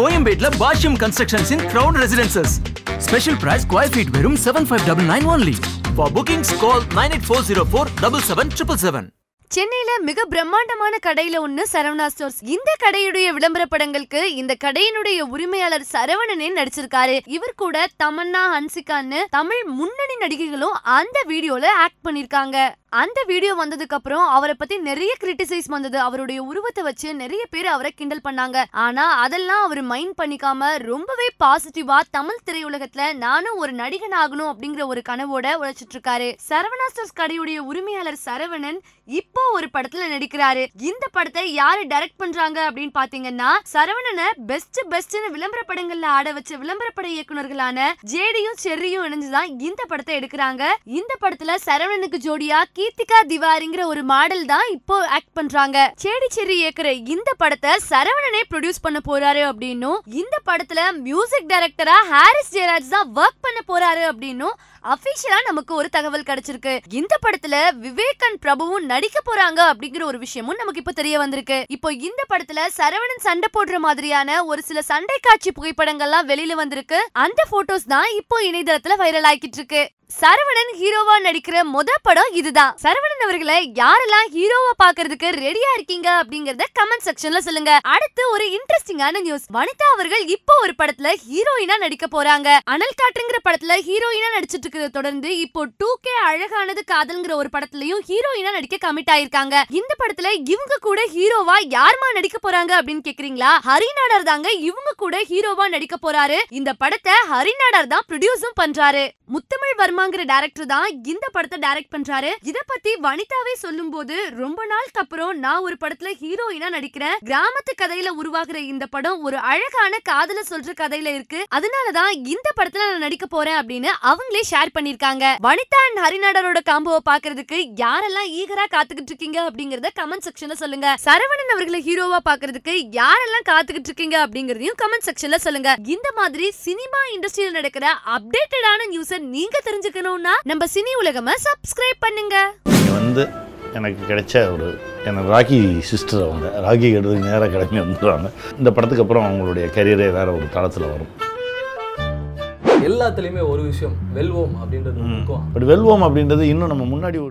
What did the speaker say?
கோயம்பேட்ல Bashyam constructions in Crown Residences special price square feet வெறும் seven five double nine only for bookings call nine eight four zero four double seven triple seven சென்னையில மிக பிரம்மாண்டமான கடையில ஒண்ணு Saravana stores இந்த கடையுடைய விளம்பர படங்களுக்கு இந்த கடையினுடைய உரிமையாளர் சரவணனே நடிச்சிருக்காரு இவர் கூட தமன்னா ஹன்சிகான்னு தமிழ் முன்னணி நடிகைகளும் அந்த வீடியோல ஆக்ட் பண்ணிருக்காங்க அந்த வீடியோ வந்ததுக்கு அப்புறம் அவரை பத்தி நிறைய கிரிட்டிசைஸ் வந்தது அவருடைய உருவத்தை வச்சு நிறைய பேர் அவரை கிண்டல் பண்ணாங்க ஆனா அதெல்லாம் அவர் மைண்ட் பண்ணிக்காம ரொம்பவே பாசிட்டிவா தமிழ் திரையுலகத்துல நானும் ஒரு நடிகன் ஆகணும் அப்படிங்கிற ஒரு கனவோட உழைச்சிட்டு இருக்காரு சரவணாஸ்டர்ஸ் கடையுடைய உரிமையாளர் சரவணன் இப்போ ஒரு படத்துல நடிக்கிறாரு இந்த படத்தை யாரு டைரக்ட் பண்றாங்க அப்படின்னு பாத்தீங்கன்னா சரவணனை பெஸ்ட் பெஸ்ட் விளம்பர படங்கள்ல ஆட வச்ச விளம்பர பட இயக்குநர்களான ஜேடியும் செர்ரியும் இணைஞ்சுதான் இந்த படத்தை எடுக்கிறாங்க இந்த படத்துல சரவணனுக்கு ஜோடியா கி கீர்த்திகா திவாரிங்கிற ஒரு மாடல் தான் இப்போ ஆக்ட் பண்றாங்க சேடி செரி இயக்குற இந்த படத்தை சரவணனே ப்ரொடியூஸ் பண்ண போறாரு அப்படின்னும் இந்த படத்துல மியூசிக் டைரக்டரா ஹாரிஸ் ஜெயராஜ் தான் ஒர்க் பண்ண போறாரு அப்படின்னும் அபிஷியலா நமக்கு ஒரு தகவல் கிடைச்சிருக்கு இந்த படத்துல விவேக் அண்ட் பிரபுவும் நடிக்க போறாங்க அப்படிங்கிற ஒரு விஷயமும் நமக்கு இப்ப தெரிய வந்திருக்கு இப்போ இந்த படத்துல சரவணன் சண்டை போடுற மாதிரியான ஒரு சில சண்டை காட்சி புகைப்படங்கள்லாம் வெளியில வந்திருக்கு அந்த போட்டோஸ் தான் இப்போ இணையதளத்துல வைரல் ஆகிட்டு இருக்கு சரவணன் ஹீரோவா நடிக்கிற மொத படம் இதுதான் சரவணன் அவர்களை யாரெல்லாம் ஹீரோவா பாக்குறதுக்கு ரெடியா இருக்கீங்க அப்படிங்கறத கமெண்ட் செக்ஷன்ல சொல்லுங்க அடுத்து ஒரு இன்ட்ரெஸ்டிங்கான நியூஸ் வனிதா அவர்கள் இப்போ ஒரு படத்துல ஹீரோயினா நடிக்க போறாங்க அனல் காற்றுங்கிற படத்துல ஹீரோயினா நடிச்சிட்டு இருக்கிறத தொடர்ந்து இப்போ டூ கே அழகானது காதல்ங்கிற ஒரு படத்துலயும் ஹீரோயினா நடிக்க கமிட் ஆயிருக்காங்க இந்த படத்துல இவங்க கூட ஹீரோவா யாருமா நடிக்க போறாங்க அப்படின்னு கேக்குறீங்களா ஹரிநாடர் தாங்க இவங்க கூட ஹீரோவா நடிக்க போறாரு இந்த படத்தை ஹரிநாடர் தான் ப்ரொடியூஸும் பண்றாரு முத்தமிழ் வர்மாங்கிற டேரக்டர் தான் இந்த படத்தை டைரக்ட் பண்றாரு இத பத்தி வனிதாவே சொல்லும் போது ரொம்ப நாளுக்கு அப்புறம் நான் ஒரு படத்துல ஹீரோயினா நடிக்கிறேன் கிராமத்து கதையில உருவாகிற இந்த படம் ஒரு அழகான காதல சொல்ற கதையில இருக்கு அதனாலதான் இந்த படத்துல நான் நடிக்க போறேன் அப்படின்னு அவங்களே ஷேர் பண்ணிருக்காங்க வனிதா அண்ட் ஹரிநாடரோட காம்போவை பாக்குறதுக்கு யாரெல்லாம் ஈகரா காத்துக்கிட்டு இருக்கீங்க அப்படிங்கறத கமெண்ட் செக்ஷன்ல சொல்லுங்க சரவணன் அவர்களை ஹீரோவா பாக்குறதுக்கு யாரெல்லாம் காத்துக்கிட்டு இருக்கீங்க அப்படிங்கறதையும் கமெண்ட் செக்ஷன்ல சொல்லுங்க இந்த மாதிரி சினிமா இண்டஸ்ட்ரியில நடக்கிற அப்டேட்டடான நியூஸ் நீங்க தெரிஞ்சுக்கணும்னா நம்ம சினி உலகமா சப்ஸ்கிரைப் பண்ணுங்க வந்து எனக்கு கிடைச்ச ஒரு எனக்கு ராக்கி சிஸ்டர் அவங்க ராக்கி கெடுறதுக்கு நேராக கிடைக்கும் வந்துடுவாங்க இந்த படத்துக்கு அப்புறம் அவங்களுடைய கரியரே வேற ஒரு தளத்தில் வரும் எல்லாத்துலேயுமே ஒரு விஷயம் வெல்வோம் அப்படின்றது பட் வெல்வோம் அப்படின்றது இன்னும் நம்ம முன்னாடி ஒரு